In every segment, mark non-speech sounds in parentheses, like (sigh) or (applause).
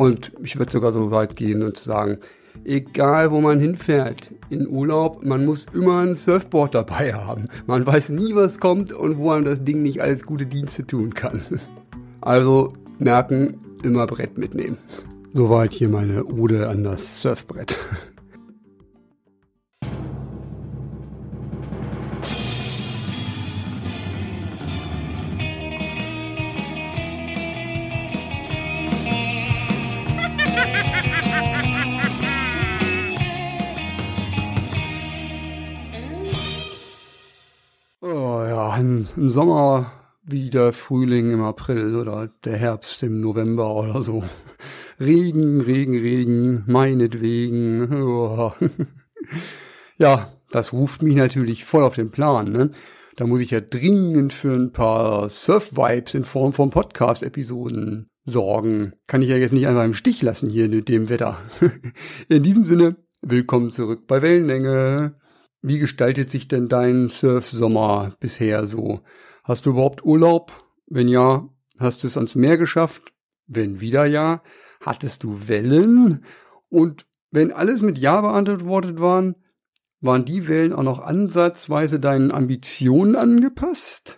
Und ich würde sogar so weit gehen und sagen, egal wo man hinfährt, in Urlaub, man muss immer ein Surfboard dabei haben. Man weiß nie, was kommt und wo man das Ding nicht alles gute Dienste tun kann. (laughs) Also merken, immer Brett mitnehmen. Soweit hier meine Ode an das Surfbrett. (laughs) im Sommer wie der Frühling im April oder der Herbst im November oder so. (laughs) Regen, Regen, Regen, meinetwegen. (laughs) ja, das ruft mich natürlich voll auf den Plan. Ne? Da muss ich ja dringend für ein paar Surf-Vibes in Form von Podcast-Episoden sorgen. Kann ich ja jetzt nicht einfach im Stich lassen hier mit dem Wetter. (laughs) in diesem Sinne, willkommen zurück bei Wellenlänge. Wie gestaltet sich denn dein Surfsommer bisher so? Hast du überhaupt Urlaub? Wenn ja, hast du es ans Meer geschafft? Wenn wieder ja, hattest du Wellen? Und wenn alles mit Ja beantwortet waren, waren die Wellen auch noch ansatzweise deinen Ambitionen angepasst?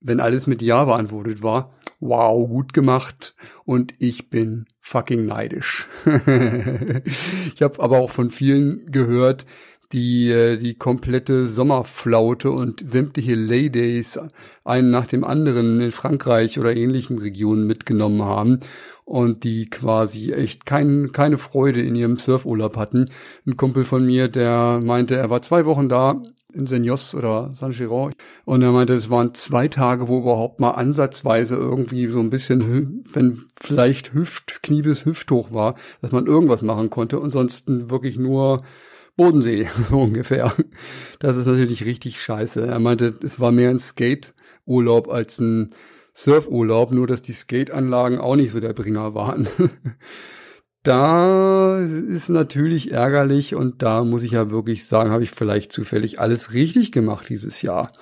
Wenn alles mit Ja beantwortet war, wow, gut gemacht und ich bin fucking neidisch. (laughs) ich habe aber auch von vielen gehört, die, äh, die komplette Sommerflaute und sämtliche Laydays einen nach dem anderen in Frankreich oder ähnlichen Regionen mitgenommen haben und die quasi echt kein, keine Freude in ihrem Surfurlaub hatten. Ein Kumpel von mir, der meinte, er war zwei Wochen da in Senos oder saint Giron und er meinte, es waren zwei Tage, wo überhaupt mal ansatzweise irgendwie so ein bisschen, wenn vielleicht Hüft, Knie bis Hüft hoch war, dass man irgendwas machen konnte. Ansonsten wirklich nur Bodensee, (laughs) so ungefähr. Das ist natürlich richtig scheiße. Er meinte, es war mehr ein Skate-Urlaub als ein Surf-Urlaub, nur dass die Skate-Anlagen auch nicht so der Bringer waren. (laughs) da ist natürlich ärgerlich und da muss ich ja wirklich sagen, habe ich vielleicht zufällig alles richtig gemacht dieses Jahr.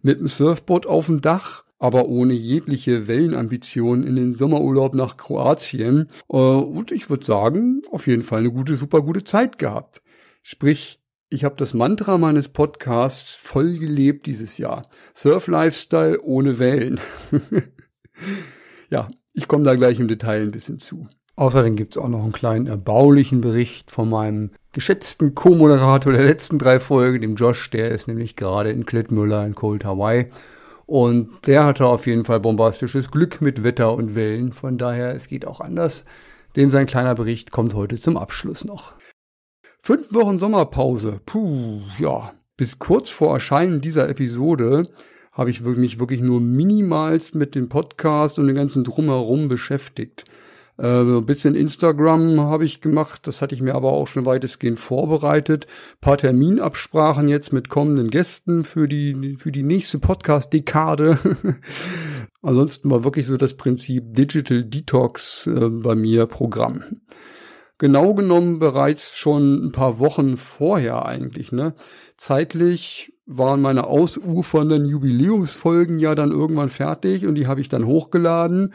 Mit dem Surfboard auf dem Dach, aber ohne jegliche Wellenambition in den Sommerurlaub nach Kroatien. Äh, und ich würde sagen, auf jeden Fall eine gute, super gute Zeit gehabt. Sprich, ich habe das Mantra meines Podcasts voll gelebt dieses Jahr. Surf Lifestyle ohne Wellen. (laughs) ja, ich komme da gleich im Detail ein bisschen zu. Außerdem gibt es auch noch einen kleinen erbaulichen Bericht von meinem geschätzten Co-Moderator der letzten drei Folgen, dem Josh. Der ist nämlich gerade in Klettmüller in Cold Hawaii. Und der hatte auf jeden Fall bombastisches Glück mit Wetter und Wellen. Von daher, es geht auch anders. Dem sein kleiner Bericht kommt heute zum Abschluss noch. Fünf Wochen Sommerpause. Puh, ja. Bis kurz vor Erscheinen dieser Episode habe ich mich wirklich nur minimals mit dem Podcast und dem ganzen Drumherum beschäftigt. Äh, ein bisschen Instagram habe ich gemacht, das hatte ich mir aber auch schon weitestgehend vorbereitet. Ein paar Terminabsprachen jetzt mit kommenden Gästen für die, für die nächste Podcast-Dekade. (laughs) Ansonsten war wirklich so das Prinzip Digital Detox äh, bei mir Programm genau genommen bereits schon ein paar Wochen vorher eigentlich. Ne? Zeitlich waren meine ausufernden Jubiläumsfolgen ja dann irgendwann fertig und die habe ich dann hochgeladen.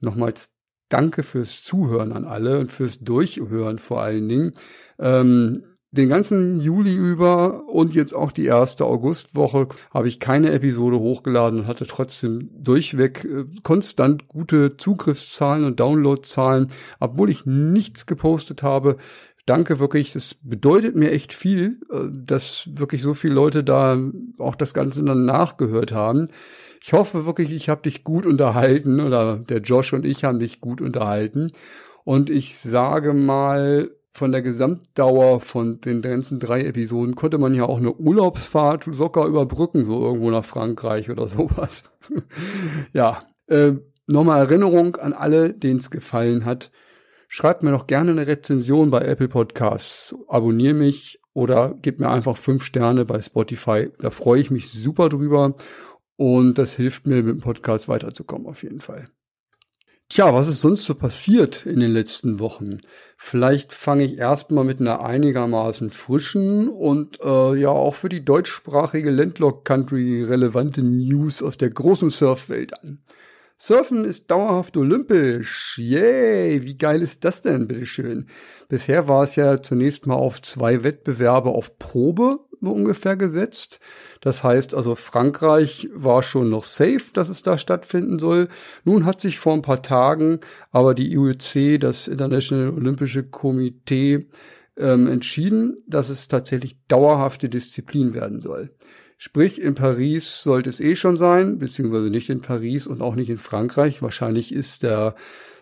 Nochmals danke fürs Zuhören an alle und fürs Durchhören vor allen Dingen. Ähm, den ganzen Juli über und jetzt auch die erste Augustwoche habe ich keine Episode hochgeladen und hatte trotzdem durchweg äh, konstant gute Zugriffszahlen und Downloadzahlen, obwohl ich nichts gepostet habe. Danke wirklich, das bedeutet mir echt viel, äh, dass wirklich so viele Leute da auch das Ganze dann nachgehört haben. Ich hoffe wirklich, ich habe dich gut unterhalten oder der Josh und ich haben dich gut unterhalten. Und ich sage mal, von der Gesamtdauer von den ganzen drei Episoden konnte man ja auch eine Urlaubsfahrt locker überbrücken, so irgendwo nach Frankreich oder (laughs) sowas. ja, äh, nochmal Erinnerung an alle, denen es gefallen hat. Schreibt mir doch gerne eine Rezension bei Apple Podcasts. Abonnier mich oder gebt mir einfach fünf Sterne bei Spotify. Da freue ich mich super drüber und das hilft mir, mit dem Podcast weiterzukommen auf jeden Fall. Tja, was ist sonst so passiert in den letzten Wochen? Vielleicht fange ich erstmal mit einer einigermaßen frischen und äh, ja auch für die deutschsprachige Landlock Country relevante News aus der großen Surfwelt an. Surfen ist dauerhaft olympisch. Yay, wie geil ist das denn, bitteschön? Bisher war es ja zunächst mal auf zwei Wettbewerbe auf Probe ungefähr gesetzt. Das heißt also, Frankreich war schon noch safe, dass es da stattfinden soll. Nun hat sich vor ein paar Tagen aber die IOC, das International Olympische Komitee, ähm, entschieden, dass es tatsächlich dauerhafte Disziplin werden soll. Sprich, in Paris sollte es eh schon sein, beziehungsweise nicht in Paris und auch nicht in Frankreich. Wahrscheinlich ist der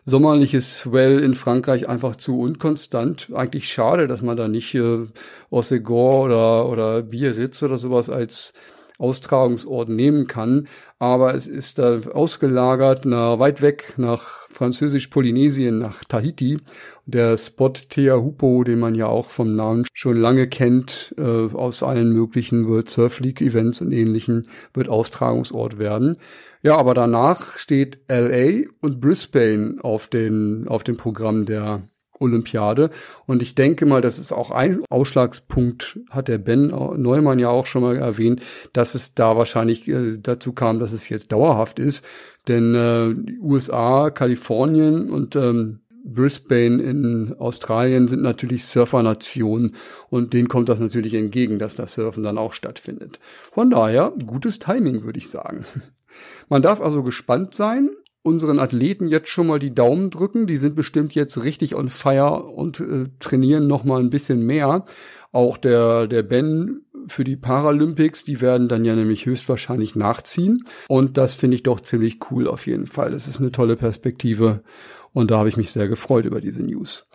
sommerliches Well in Frankreich einfach zu unkonstant. Eigentlich schade, dass man da nicht äh, Osegor oder, oder Biarritz oder sowas als Austragungsort nehmen kann. Aber es ist da ausgelagert, na, weit weg nach Französisch-Polynesien, nach Tahiti. Der Spot Teahupo, den man ja auch vom Namen schon lange kennt, äh, aus allen möglichen World Surf League Events und ähnlichen, wird Austragungsort werden. Ja, aber danach steht LA und Brisbane auf, den, auf dem Programm der Olympiade. Und ich denke mal, das ist auch ein Ausschlagspunkt, hat der Ben Neumann ja auch schon mal erwähnt, dass es da wahrscheinlich äh, dazu kam, dass es jetzt dauerhaft ist. Denn äh, USA, Kalifornien und ähm, Brisbane in Australien sind natürlich Surfernationen und denen kommt das natürlich entgegen, dass das Surfen dann auch stattfindet. Von daher, gutes Timing, würde ich sagen. Man darf also gespannt sein, unseren Athleten jetzt schon mal die Daumen drücken. Die sind bestimmt jetzt richtig on fire und äh, trainieren noch mal ein bisschen mehr. Auch der, der Ben für die Paralympics, die werden dann ja nämlich höchstwahrscheinlich nachziehen. Und das finde ich doch ziemlich cool auf jeden Fall. Das ist eine tolle Perspektive. Und da habe ich mich sehr gefreut über diese News.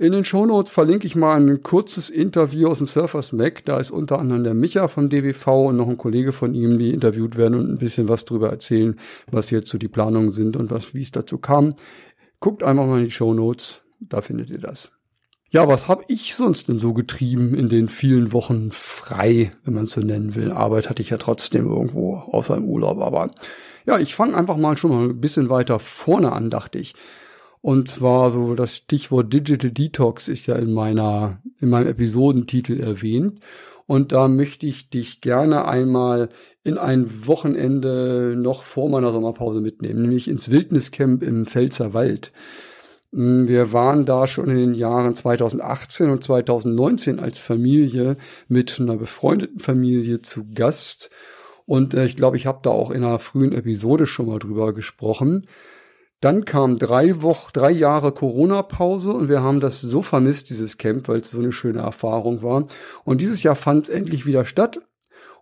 In den Shownotes verlinke ich mal ein kurzes Interview aus dem Surfers Mac. Da ist unter anderem der Micha vom DWV und noch ein Kollege von ihm, die interviewt werden und ein bisschen was drüber erzählen, was jetzt so die Planungen sind und was, wie es dazu kam. Guckt einfach mal in die Shownotes, da findet ihr das. Ja, was habe ich sonst denn so getrieben in den vielen Wochen frei, wenn man es so nennen will? Arbeit hatte ich ja trotzdem irgendwo außer im Urlaub, aber ja, ich fange einfach mal schon mal ein bisschen weiter vorne an, dachte ich. Und zwar so das Stichwort Digital Detox ist ja in meiner, in meinem Episodentitel erwähnt. Und da möchte ich dich gerne einmal in ein Wochenende noch vor meiner Sommerpause mitnehmen, nämlich ins Wildniscamp im Pfälzer Wald. Hm, wir waren da schon in den Jahren 2018 und 2019 als Familie mit einer befreundeten Familie zu Gast. Und äh, ich glaube, ich habe da auch in einer frühen Episode schon mal drüber gesprochen. Dann kam drei Wochen, drei Jahre Corona-Pause und wir haben das so vermisst, dieses Camp, weil es so eine schöne Erfahrung war. Und dieses Jahr fand es endlich wieder statt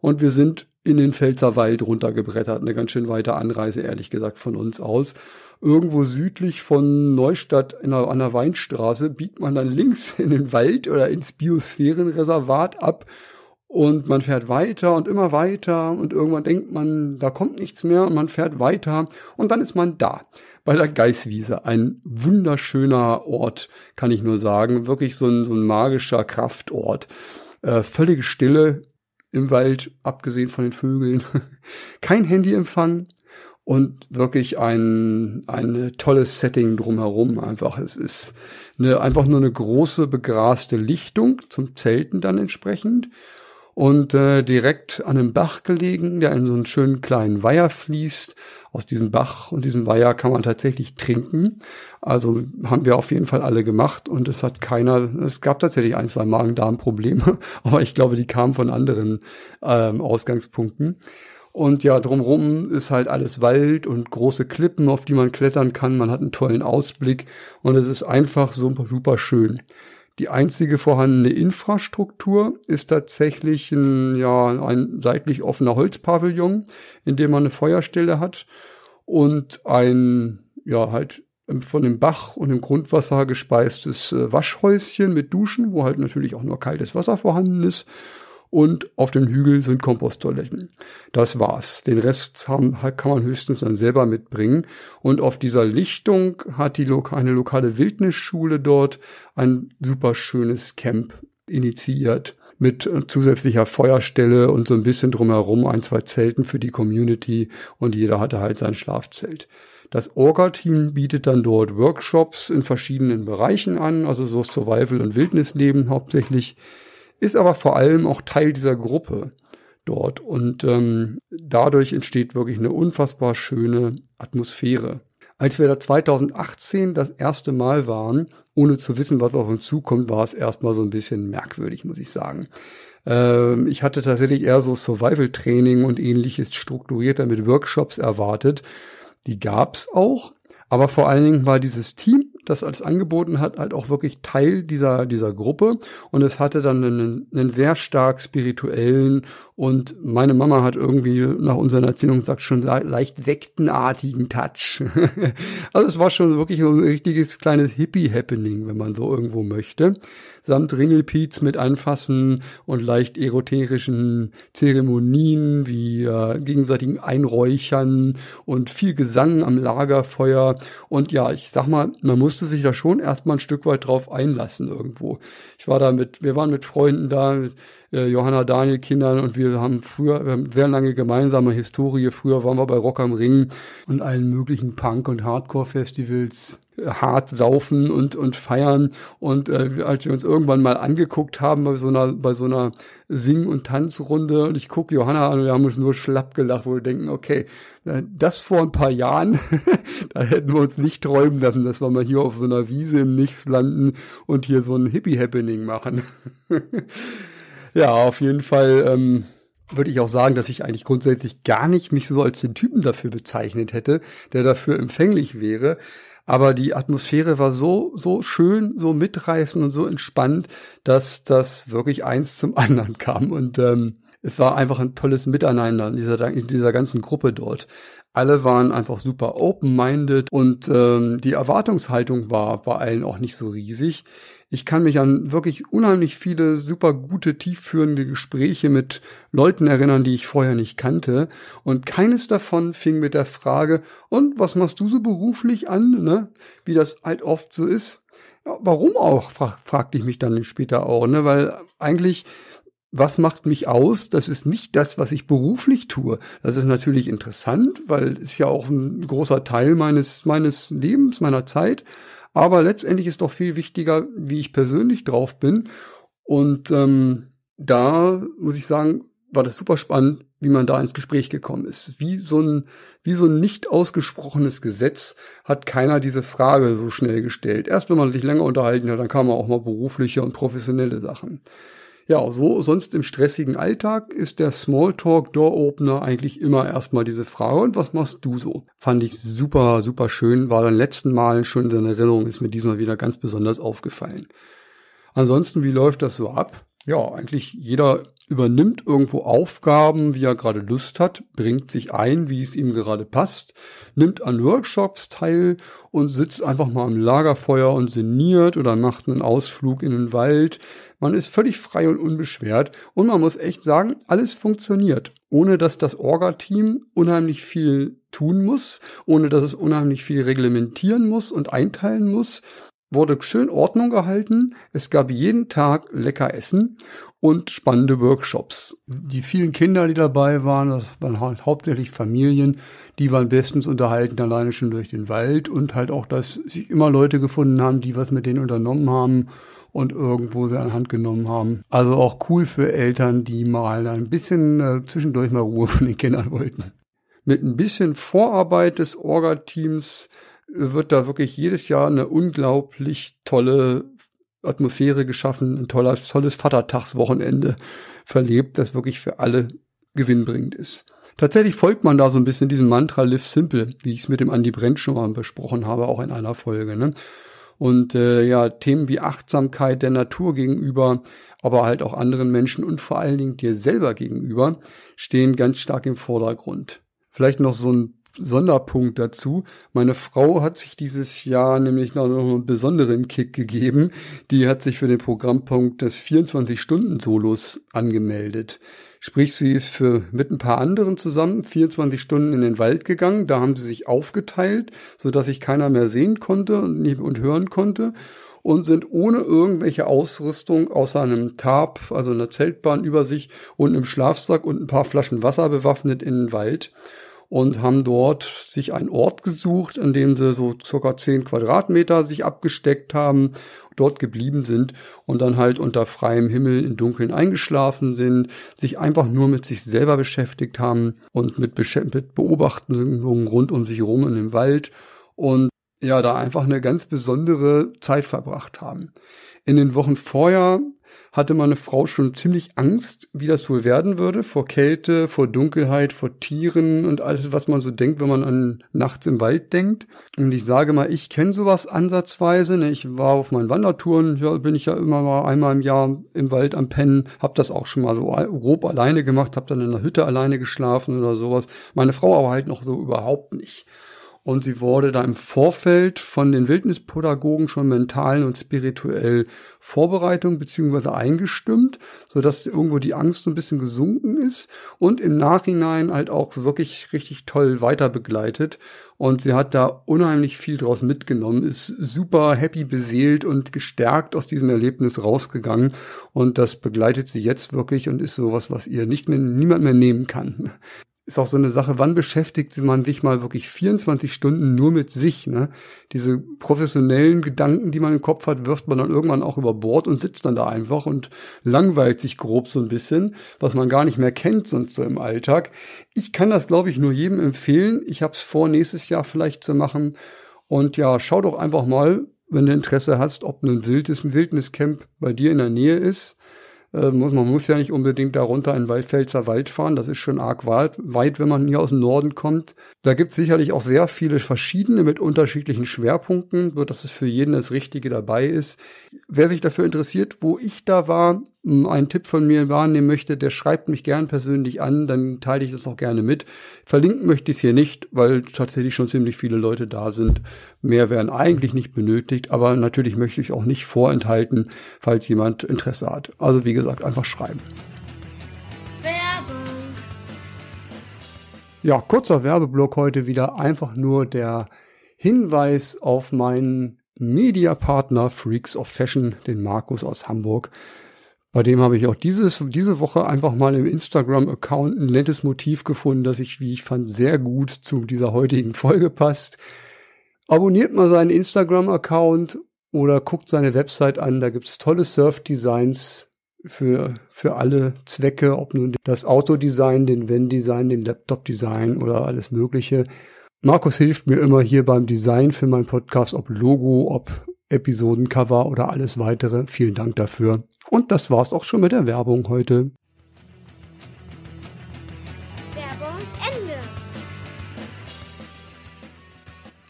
und wir sind in den Pfälzer Wald runtergebrettert. Eine ganz schön weite Anreise, ehrlich gesagt, von uns aus. Irgendwo südlich von Neustadt der, an der Weinstraße biegt man dann links (laughs) in den Wald oder ins Biosphärenreservat ab und man fährt weiter und immer weiter und irgendwann denkt man, da kommt nichts mehr und man fährt weiter und dann ist man da bei der Geißwiese. Ein wunderschöner Ort, kann ich nur sagen. Wirklich so ein, so ein magischer Kraftort. Äh, völlige Stille im Wald, abgesehen von den Vögeln. (laughs) Kein Handyempfang, und wirklich ein, ein tolles Setting drumherum einfach. Es ist eine, einfach nur eine große begraste Lichtung zum Zelten dann entsprechend und äh, direkt an einem Bach gelegen, der in so einen schönen kleinen Weiher fließt aus diesem Bach und diesem Weiher kann man tatsächlich trinken. Also haben wir auf jeden Fall alle gemacht und es hat keiner, es gab tatsächlich ein, zwei Magen-Darm-Probleme, (laughs) aber ich glaube, die kamen von anderen ähm, Ausgangspunkten. Und ja, drumrum ist halt alles Wald und große Klippen, auf die man klettern kann. Man hat einen tollen Ausblick und es ist einfach super, super schön. Die einzige vorhandene Infrastruktur ist tatsächlich ein, ja, ein seitlich offener Holzpavillon, in dem man eine Feuerstelle hat und ein, ja, halt von dem Bach und dem Grundwasser gespeistes äh, Waschhäuschen mit Duschen, wo halt natürlich auch nur kaltes Wasser vorhanden ist und auf dem Hügel sind Komposttoiletten. Das war's. Den Rest haben, kann man höchstens dann selber mitbringen. Und auf dieser Lichtung hat die Loka, eine lokale Wildnisschule dort ein super schönes Camp initiiert mit äh, zusätzlicher Feuerstelle und so ein bisschen drumherum ein, zwei Zelten für die Community und jeder hatte halt sein Schlafzelt. Das Orga-Team bietet dann dort Workshops in verschiedenen Bereichen an, also so Survival und Wildnisleben hauptsächlich ist aber vor allem auch Teil dieser Gruppe dort. Und ähm, dadurch entsteht wirklich eine unfassbar schöne Atmosphäre. Als wir da 2018 das erste Mal waren, ohne zu wissen, was auf uns zukommt, war es erstmal so ein bisschen merkwürdig, muss ich sagen. Ähm, ich hatte tatsächlich eher so Survival-Training und ähnliches strukturierter mit Workshops erwartet. Die gab's auch. Aber vor allen Dingen war dieses Team das als angeboten hat, halt auch wirklich Teil dieser, dieser Gruppe. Und es hatte dann einen, einen sehr stark spirituellen und meine Mama hat irgendwie nach unserer Erzählungen gesagt, schon le leicht sektenartigen Touch. (laughs) also es war schon wirklich so ein richtiges kleines Hippie-Happening, wenn man so irgendwo möchte. Samt Ringelpiez mit Anfassen und leicht eroterischen Zeremonien wie äh, gegenseitigen Einräuchern und viel Gesang am Lagerfeuer. Und ja, ich sag mal, man muss musste sich da schon erstmal ein Stück weit drauf einlassen irgendwo. Ich war da mit, wir waren mit Freunden da, äh, Johanna Daniel Kindern und wir haben früher wir haben sehr lange gemeinsame Historie. Früher waren wir bei Rock am Ring und allen möglichen Punk- und Hardcore-Festivals äh, hart saufen und und feiern und äh, als wir uns irgendwann mal angeguckt haben bei so einer bei so einer Sing- und Tanzrunde und ich guck Johanna an und wir haben uns nur schlapp gelacht, wo wir denken, okay, äh, das vor ein paar Jahren, (laughs) da hätten wir uns nicht träumen lassen, dass wir mal hier auf so einer Wiese im Nichts landen und hier so ein Hippie-Happening machen. (laughs) Ja, auf jeden Fall ähm, würde ich auch sagen, dass ich eigentlich grundsätzlich gar nicht mich so als den Typen dafür bezeichnet hätte, der dafür empfänglich wäre. Aber die Atmosphäre war so, so schön, so mitreißend und so entspannt, dass das wirklich eins zum (laughs) anderen kam. Und ähm, es war einfach ein tolles Miteinander in dieser, in dieser ganzen Gruppe dort. Alle waren einfach super open-minded und ähm, die Erwartungshaltung war bei allen auch nicht so riesig. Ich kann mich an wirklich unheimlich viele super gute, tiefführende Gespräche mit Leuten erinnern, die ich vorher nicht kannte. Und keines davon fing mit der Frage, und was machst du so beruflich an, ne? Wie das halt oft so ist. Ja, warum auch, frag, fragte ich mich dann später auch, ne? Weil eigentlich, was macht mich aus? Das ist nicht das, was ich beruflich tue. Das ist natürlich interessant, weil es ja auch ein großer Teil meines, meines Lebens, meiner Zeit. Aber letztendlich ist doch viel wichtiger, wie ich persönlich drauf bin. Und ähm, da muss ich sagen, war das super spannend, wie man da ins Gespräch gekommen ist. Wie so ein, wie so ein nicht ausgesprochenes Gesetz hat keiner diese Frage so schnell gestellt. Erst wenn man sich länger unterhalten hat, dann man auch mal berufliche und professionelle Sachen. Ja, so sonst im stressigen Alltag ist der Smalltalk-Door-Opener eigentlich immer erstmal diese Frage, und was machst du so? Fand ich super, super schön, war dann letzten Mal schon in Erinnerung, ist mir diesmal wieder ganz besonders aufgefallen. Ansonsten, wie läuft das so ab? Ja, eigentlich jeder übernimmt irgendwo Aufgaben, wie er gerade Lust hat, bringt sich ein, wie es ihm gerade passt, nimmt an Workshops teil und sitzt einfach mal am Lagerfeuer und sinniert oder macht einen Ausflug in den Wald. Man ist völlig frei und unbeschwert und man muss echt sagen, alles funktioniert, ohne dass das Orga-Team unheimlich viel tun muss, ohne dass es unheimlich viel reglementieren muss und einteilen muss, wurde schön Ordnung gehalten. Es gab jeden Tag lecker Essen und spannende Workshops. Die vielen Kinder, die dabei waren, das waren hau halt hauptsächlich Familien, die waren bestens unterhalten, alleine schon durch den Wald und halt auch, dass sich immer Leute gefunden haben, die was mit denen unternommen haben und irgendwo sie an Hand genommen haben. Also auch cool für Eltern, die mal ein bisschen äh, zwischendurch mal Ruhe von den Kindern wollten. Mit ein bisschen Vorarbeit des Orga-Teams wird da wirklich jedes Jahr eine unglaublich tolle Atmosphäre geschaffen, ein toller, tolles Vatertagswochenende verlebt, das wirklich für alle gewinnbringend ist. Tatsächlich folgt man da so ein bisschen diesem Mantra Live Simple, wie ich es mit dem Andy Brent schon mal besprochen habe, auch in einer Folge. Ne? Und äh, ja, Themen wie Achtsamkeit der Natur gegenüber, aber halt auch anderen Menschen und vor allen Dingen dir selber gegenüber, stehen ganz stark im Vordergrund. Vielleicht noch so ein Sonderpunkt dazu. Meine Frau hat sich dieses Jahr nämlich noch einen besonderen Kick gegeben. Die hat sich für den Programmpunkt des 24-Stunden-Solos angemeldet. Sprich, sie ist für mit ein paar anderen zusammen 24 Stunden in den Wald gegangen. Da haben sie sich aufgeteilt, sodass sich keiner mehr sehen konnte und, und hören konnte und sind ohne irgendwelche Ausrüstung außer einem Tarp, also einer Zeltbahn über sich und einem Schlafsack und ein paar Flaschen Wasser bewaffnet in den Wald und haben dort sich einen Ort gesucht, an dem sie so circa zehn Quadratmeter sich abgesteckt haben, dort geblieben sind und dann halt unter freiem Himmel im Dunkeln eingeschlafen sind, sich einfach nur mit sich selber beschäftigt haben und mit, Beobachtungen rund um sich herum in dem Wald und ja, da einfach eine ganz besondere Zeit verbracht haben. In den Wochen vorher hatte meine Frau schon ziemlich Angst, wie das wohl werden würde, vor Kälte, vor Dunkelheit, vor Tieren und alles, was man so denkt, wenn man an nachts im Wald denkt. Und ich sage mal, ich kenne sowas ansatzweise. Ne? Ich war auf meinen Wandertouren, ja, bin ich ja immer mal einmal im Jahr im Wald am Pennen, habe das auch schon mal so grob alleine gemacht, habe dann in der Hütte alleine geschlafen oder sowas. Meine Frau aber halt noch so überhaupt nicht und sie wurde da im Vorfeld von den Wildnispädagogen schon mental und spirituell Vorbereitung beziehungsweise eingestimmt, so dass irgendwo die Angst so ein bisschen gesunken ist und im Nachhinein halt auch wirklich richtig toll weiter begleitet. Und sie hat da unheimlich viel draus mitgenommen, ist super happy beseelt und gestärkt aus diesem Erlebnis rausgegangen. Und das begleitet sie jetzt wirklich und ist sowas, was ihr nicht mehr, niemand mehr nehmen kann ist auch so eine Sache, wann beschäftigt man sich mal wirklich 24 Stunden nur mit sich? Ne? Diese professionellen Gedanken, die man im Kopf hat, wirft man dann irgendwann auch über Bord und sitzt dann da einfach und langweilt sich grob so ein bisschen, was man gar nicht mehr kennt sonst so im Alltag. Ich kann das, glaube ich, nur jedem empfehlen. Ich habe es vor, nächstes Jahr vielleicht zu machen. Und ja, schau doch einfach mal, wenn du Interesse hast, ob ein, wildes, ein Wildniscamp bei dir in der Nähe ist. Äh, muss, man muss ja nicht unbedingt darunter in Waldpfälzer Wald fahren. Das ist schon arg weit, wenn man hier aus dem Norden kommt. Da gibt es sicherlich auch sehr viele verschiedene mit unterschiedlichen Schwerpunkten, sodass es für jeden das Richtige dabei ist. Wer sich dafür interessiert, wo ich da war, einen Tipp von mir wahrnehmen möchte, der schreibt mich gern persönlich an, dann teile ich das auch gerne mit. Verlinken möchte ich es hier nicht, weil tatsächlich schon ziemlich viele Leute da sind, Mehr werden eigentlich nicht benötigt, aber natürlich möchte ich es auch nicht vorenthalten, falls jemand Interesse hat. Also wie gesagt, einfach schreiben. Werbung. Ja, kurzer Werbeblock heute wieder. Einfach nur der Hinweis auf meinen Mediapartner Freaks of Fashion, den Markus aus Hamburg. Bei dem habe ich auch dieses, diese Woche einfach mal im Instagram-Account ein nettes Motiv gefunden, das ich, wie ich fand, sehr gut zu dieser heutigen Folge passt. Abonniert mal seinen Instagram-Account oder guckt seine Website an. Da gibt's tolle Surf-Designs für, für alle Zwecke, ob nun das Autodesign, den Wenn-Design, den Laptop-Design oder alles Mögliche. Markus hilft mir immer hier beim Design für meinen Podcast, ob Logo, ob Episodencover oder alles weitere. Vielen Dank dafür. Und das war's auch schon mit der Werbung heute.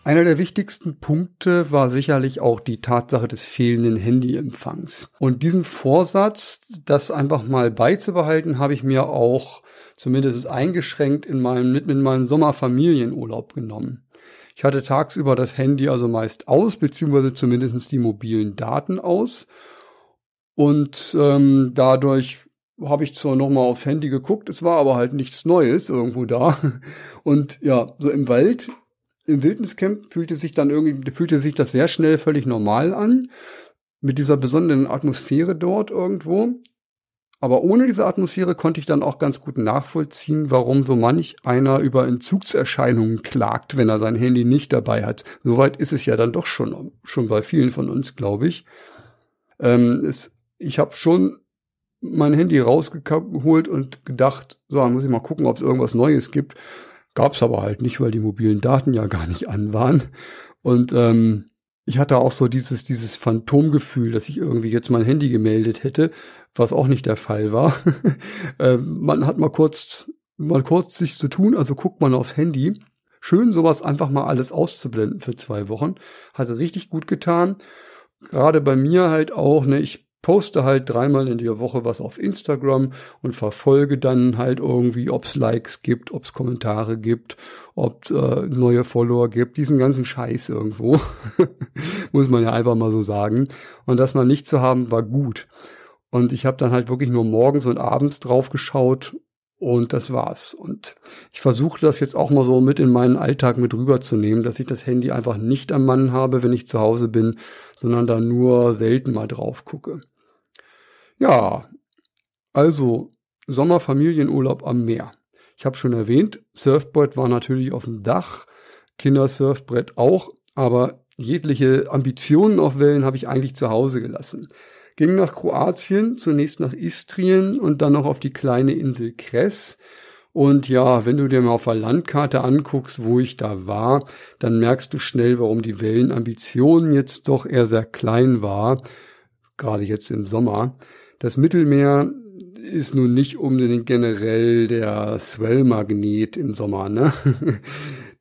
Einer der wichtigsten Punkte war sicherlich auch die Tatsache des fehlenden Handyempfangs. Und diesen Vorsatz, das einfach mal beizubehalten, habe ich mir auch zumindest eingeschränkt in meinem, mit in meinem Sommerfamilienurlaub genommen. Ich hatte tagsüber das Handy also meist aus, beziehungsweise zumindest die mobilen Daten aus. Und ähm, dadurch habe ich zwar nochmal aufs Handy geguckt, es war aber halt nichts Neues irgendwo da. (laughs) Und ja, so im Wald im Wildniscamp fühlte sich dann irgendwie, fühlte sich das sehr schnell völlig normal an. Mit dieser besonderen Atmosphäre dort irgendwo. Aber ohne diese Atmosphäre konnte ich dann auch ganz gut nachvollziehen, warum so manch einer über Entzugserscheinungen klagt, wenn er sein Handy nicht dabei hat. Soweit ist es ja dann doch schon, schon bei vielen von uns, glaube ich. Ähm, es, ich habe schon mein Handy rausgeholt und gedacht, so, dann muss ich mal gucken, ob es irgendwas Neues gibt. Gab es aber halt nicht, weil die mobilen Daten ja gar nicht an waren. Und ähm, ich hatte auch so dieses, dieses Phantomgefühl, dass ich irgendwie jetzt mein Handy gemeldet hätte, was auch nicht der Fall war. (laughs) ähm, man hat mal kurz, mal kurz sich zu tun, also guckt man aufs Handy. Schön, sowas einfach mal alles auszublenden für zwei Wochen. Hatte richtig gut getan. Gerade bei mir halt auch, ne, ich poste halt dreimal in der Woche was auf Instagram und verfolge dann halt irgendwie, ob's Likes gibt, ob's Kommentare gibt, ob äh, neue Follower gibt, diesen ganzen Scheiß irgendwo. (laughs) Muss man ja einfach mal so sagen. Und das mal nicht zu haben, war gut. Und ich habe dann halt wirklich nur morgens und abends drauf geschaut und das war's. Und ich versuche das jetzt auch mal so mit in meinen Alltag mit rüberzunehmen, dass ich das Handy einfach nicht am Mann habe, wenn ich zu Hause bin, sondern da nur selten mal drauf gucke. Ja, also Sommerfamilienurlaub am Meer. Ich habe schon erwähnt, Surfboard war natürlich auf dem Dach, Kindersurfbrett auch, aber jegliche Ambitionen auf Wellen habe ich eigentlich zu Hause gelassen ging nach Kroatien, zunächst nach Istrien und dann noch auf die kleine Insel Kress. Und ja, wenn du dir mal auf der Landkarte anguckst, wo ich da war, dann merkst du schnell, warum die Wellenambition jetzt doch eher sehr klein war, gerade jetzt im Sommer. Das Mittelmeer ist nun nicht unbedingt generell der Swell-Magnet im Sommer, ne?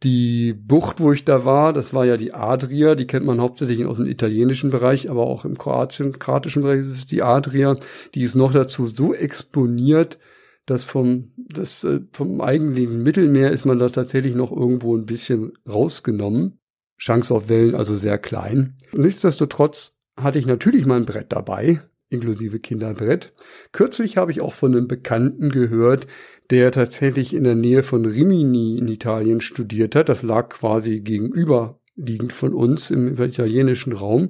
Die Bucht, wo ich da war, das war ja die Adria, die kennt man hauptsächlich aus dem italienischen Bereich, aber auch im kroatischen, kroatischen Bereich ist es die Adria, die ist noch dazu so exponiert, dass vom, das, äh, vom eigentlichen Mittelmeer ist man da tatsächlich noch irgendwo ein bisschen rausgenommen. Chance auf Wellen also sehr klein. Nichtsdestotrotz hatte ich natürlich mein Brett dabei, inklusive Kinderbrett. Kürzlich habe ich auch von einem Bekannten gehört, der tatsächlich in der Nähe von Rimini in Italien studiert hat. Das lag quasi gegenüberliegend von uns im italienischen Raum.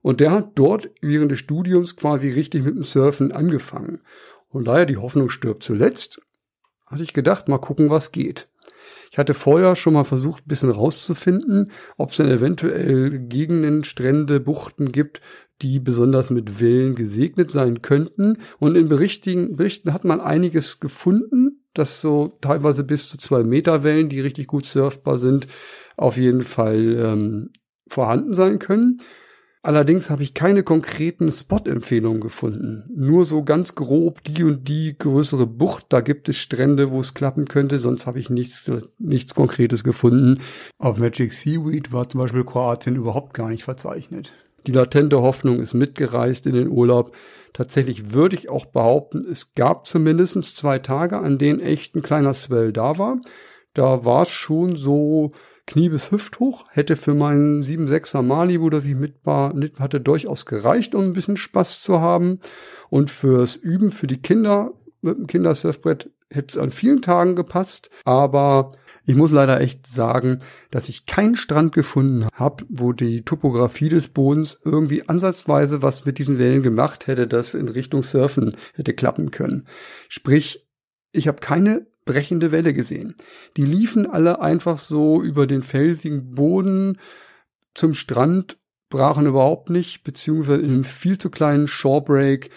Und der hat dort während des Studiums quasi richtig mit dem Surfen angefangen. Und daher die Hoffnung stirbt zuletzt. Hatte ich gedacht, mal gucken, was geht. Ich hatte vorher schon mal versucht, ein bisschen rauszufinden, ob es denn eventuell Gegenden, Strände, Buchten gibt, die besonders mit Wellen gesegnet sein könnten. Und in Berichten, Berichten hat man einiges gefunden, dass so teilweise bis zu zwei Meter Wellen, die richtig gut surfbar sind, auf jeden Fall ähm, vorhanden sein können. Allerdings habe ich keine konkreten Spot-Empfehlungen gefunden. Nur so ganz grob die und die größere Bucht, da gibt es Strände, wo es klappen könnte, sonst habe ich nichts, nichts Konkretes gefunden. Auf Magic Seaweed war zum Beispiel Kroatien überhaupt gar nicht verzeichnet. Die latente Hoffnung ist mitgereist in den Urlaub, Tatsächlich würde ich auch behaupten, es gab zumindest zwei Tage, an denen echt ein kleiner Swell da war. Da war es schon so Knie bis Hüfthoch. Hätte für meinen 7 6 er Malibu, das ich mit, mit hatte, durchaus gereicht, um ein bisschen Spaß zu haben. Und fürs Üben für die Kinder mit dem Kindersurfbrett hätte es an vielen Tagen gepasst. Aber ich muss leider echt sagen, dass ich keinen Strand gefunden habe, wo die Topografie des Bodens irgendwie ansatzweise was mit diesen Wellen gemacht hätte, das in Richtung Surfen hätte klappen können. Sprich, ich habe keine brechende Welle gesehen. Die liefen alle einfach so über den felsigen Boden zum Strand, brachen überhaupt nicht, beziehungsweise in einem viel zu kleinen Shorebreak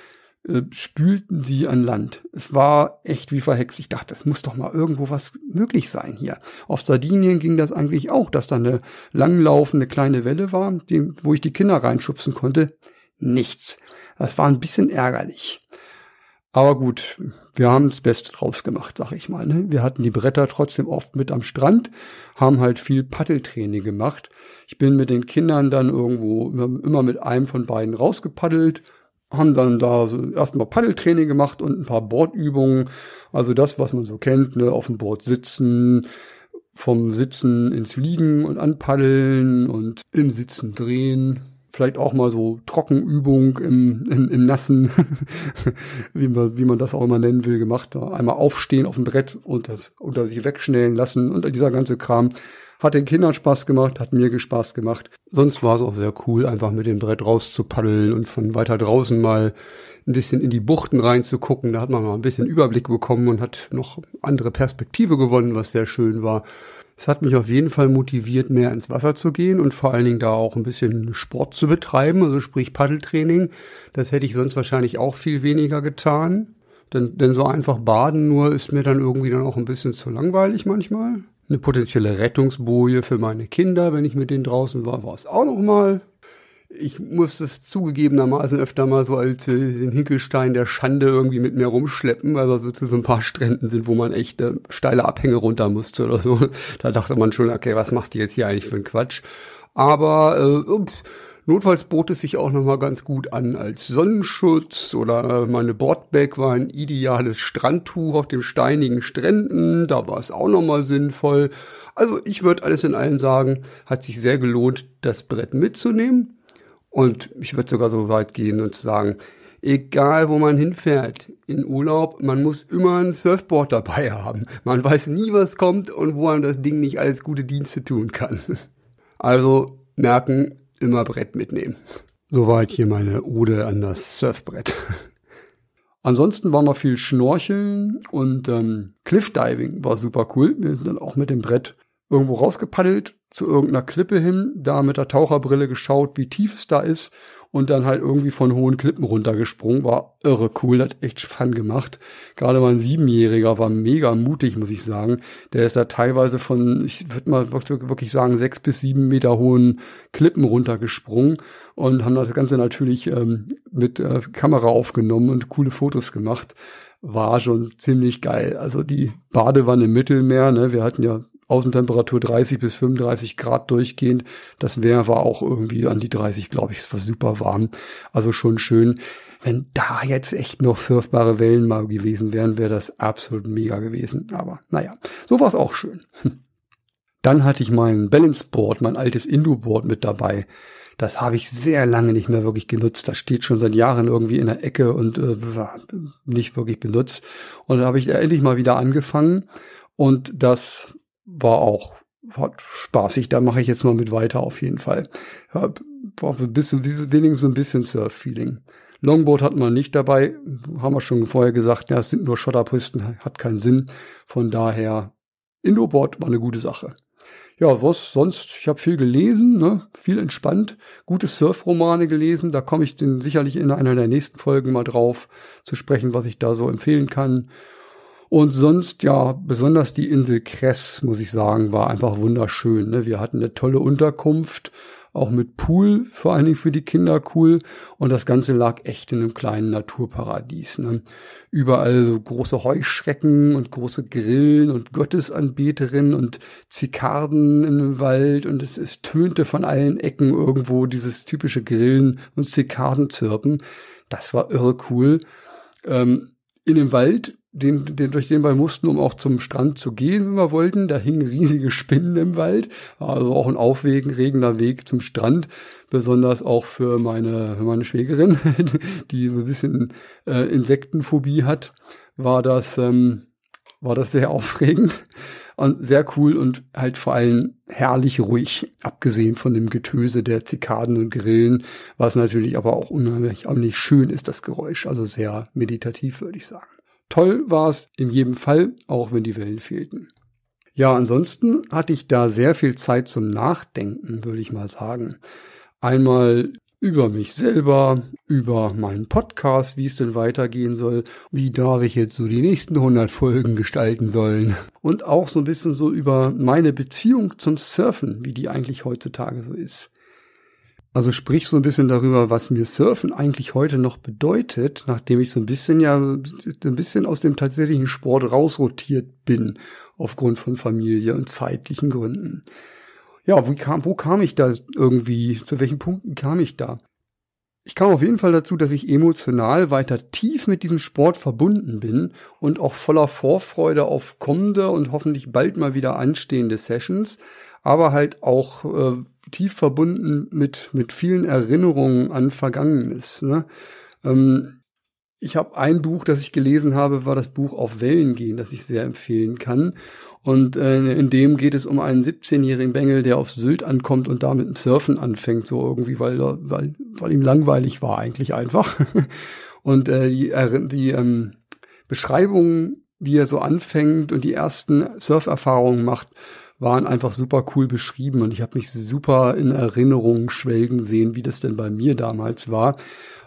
äh, spülten sie an Land. Es war echt wie verhext. Ich dachte, es muss doch mal irgendwo was möglich sein hier. Auf Sardinien ging das eigentlich auch, dass da eine langlaufende kleine Welle war, die, wo ich die Kinder reinschubsen konnte. Nichts. Das war ein bisschen ärgerlich. Aber gut, wir haben das Beste draus gemacht, sag ich mal. Ne? Wir hatten die Bretter trotzdem oft mit am Strand, haben halt viel Paddeltraining gemacht. Ich bin mit den Kindern dann irgendwo immer mit einem von beiden rausgepaddelt, haben dann da so erstmal Paddeltraining gemacht und ein paar Bordübungen. Also das, was man so kennt, ne, auf dem Board sitzen, vom Sitzen ins Liegen und anpaddeln und im Sitzen drehen. Vielleicht auch mal so Trockenübung im, im, im Nassen, (laughs) wie, man, wie man das auch immer nennen will, gemacht. einmal aufstehen auf dem Brett und das unter sich wegschnellen lassen und dieser ganze Kram. Hat den Kindern Spaß gemacht, hat mir Spaß gemacht. Sonst war es auch sehr cool, einfach mit dem Brett rauszupaddeln und von weiter draußen mal ein bisschen in die Buchten reinzugucken. Da hat man mal ein bisschen Überblick bekommen und hat noch andere Perspektive gewonnen, was sehr schön war. Es hat mich auf jeden Fall motiviert, mehr ins Wasser zu gehen und vor allen Dingen da auch ein bisschen Sport zu betreiben, also sprich Paddeltraining. Das hätte ich sonst wahrscheinlich auch viel weniger getan. Denn, denn so einfach baden nur ist mir dann irgendwie dann auch ein bisschen zu langweilig manchmal eine potenzielle Rettungsboje für meine Kinder, wenn ich mit denen draußen war, war es auch nochmal. Ich musste es zugegebenermaßen öfter mal so als äh, den Hinkelstein der Schande irgendwie mit mir rumschleppen, weil wir so zu so ein paar Stränden sind, wo man echt äh, steile Abhänge runter musste oder so. (laughs) Da dachte man schon, okay, was machst du jetzt hier eigentlich für einen Quatsch? Aber äh, ups, Notfalls bot es sich auch nochmal ganz gut an als Sonnenschutz oder äh, meine Boardbag war ein ideales Strandtuch auf den steinigen Stränden, da war es auch nochmal sinnvoll. Also ich würde alles in allem sagen, hat sich sehr gelohnt, das Brett mitzunehmen. Und ich würde sogar so weit gehen und sagen, egal wo man hinfährt in Urlaub, man muss immer ein Surfboard dabei haben. Man weiß nie, was kommt und wo man das Ding nicht alles gute Dienste tun kann. (laughs) Also merken, immer Brett mitnehmen. Soweit hier meine Ode an das Surfbrett. Ansonsten waren wir viel Schnorcheln und ähm, Cliffdiving war super cool. Wir sind dann auch mit dem Brett irgendwo rausgepaddelt, zu irgendeiner Klippe hin, da mit der Taucherbrille geschaut, wie tief es da ist und dann halt irgendwie von hohen Klippen runtergesprungen. War irre cool, hat echt Fun gemacht. Gerade mein Siebenjähriger war mega mutig, muss ich sagen. Der ist da teilweise von, ich würde mal wirklich sagen, sechs bis sieben Meter hohen Klippen runtergesprungen und haben das Ganze natürlich ähm, mit äh, Kamera aufgenommen und coole Fotos gemacht war schon ziemlich geil. Also die Badewanne im Mittelmeer, ne, wir hatten ja Außentemperatur 30 bis 35 Grad durchgehend. Das wäre war auch irgendwie an die 30, glaube ich. Es war super warm. Also schon schön. Wenn da jetzt echt noch surfbare Wellen mal gewesen wären, wäre das absolut mega gewesen. Aber naja, so war es auch schön. (laughs) Dann hatte ich mein Balance Board, mein altes Indo-Board mit dabei. Das habe ich sehr lange nicht mehr wirklich genutzt. Das steht schon seit Jahren irgendwie in der Ecke und äh, nicht wirklich benutzt. Und dann habe ich endlich mal wieder angefangen. Und das war auch hat spaßig, da mache ich jetzt mal mit weiter auf jeden Fall. War ein bisschen, wenigstens ein bisschen Surf-Feeling. Longboard hat man nicht dabei, haben wir schon vorher gesagt, ja, es sind nur Schotterpisten, hat keinen Sinn. Von daher, Indoorboard war eine gute Sache. Ja, was sonst? Ich habe viel gelesen, ne? viel entspannt, gute Surf-Romane gelesen. Da komme ich denn sicherlich in einer der nächsten Folgen mal drauf zu sprechen, was ich da so empfehlen kann. Und sonst, ja, besonders die Insel Kress, muss ich sagen, war einfach wunderschön. Ne? Wir hatten eine tolle Unterkunft, auch mit Pool, vor allen Dingen für die Kinder cool. Und das Ganze lag echt in einem kleinen Naturparadies. Ne? Überall so große Heuschrecken und große Grillen und Gottesanbeterinnen und Zikaden im Wald. Und es, es tönte von allen Ecken irgendwo dieses typische Grillen- und Zikadenzirpen. Das war irre cool. Ähm, in dem Wald den, den, durch den wir mussten, um auch zum Strand zu gehen, wenn wir wollten. Da hingen riesige Spinnen im Wald. Also auch ein aufregender Weg zum Strand. Besonders auch für meine, für meine Schwägerin, (laughs) die so ein bisschen äh, Insektenphobie hat, war das, ähm, war das sehr aufregend und sehr cool und halt vor allem herrlich ruhig, abgesehen von dem Getöse der Zikaden und Grillen, was natürlich aber auch unheimlich, unheimlich schön ist, das Geräusch. Also sehr meditativ, würde ich sagen. Toll war es in jedem Fall, auch wenn die Wellen fehlten. Ja, ansonsten hatte ich da sehr viel Zeit zum Nachdenken, würde ich mal sagen. Einmal über mich selber, über meinen Podcast, wie es denn weitergehen soll, wie da sich jetzt so die nächsten 100 Folgen gestalten sollen und auch so ein bisschen so über meine Beziehung zum Surfen, wie die eigentlich heutzutage so ist. Also sprich so ein bisschen darüber, was mir Surfen eigentlich heute noch bedeutet, nachdem ich so ein bisschen ja ein bisschen aus dem tatsächlichen Sport rausrotiert bin aufgrund von Familie und zeitlichen Gründen. Ja, wo kam, wo kam ich da irgendwie? Zu welchen Punkten kam ich da? Ich kam auf jeden Fall dazu, dass ich emotional weiter tief mit diesem Sport verbunden bin und auch voller Vorfreude auf kommende und hoffentlich bald mal wieder anstehende Sessions, aber halt auch äh, tief verbunden mit, mit vielen Erinnerungen an Vergangenes. Ne? Ähm, ich habe ein Buch, das ich gelesen habe, war das Buch Auf Wellen gehen, das ich sehr empfehlen kann. Und äh, in dem geht es um einen 17-jährigen Bengel, der auf Sylt ankommt und da mit dem Surfen anfängt, so irgendwie, weil, weil, weil ihm langweilig war eigentlich einfach. (laughs) und äh, die, die ähm, Beschreibungen, wie er so anfängt und die ersten Surferfahrungen macht, waren einfach super cool beschrieben und ich habe mich super in Erinnerungen schwelgen sehen, wie das denn bei mir damals war.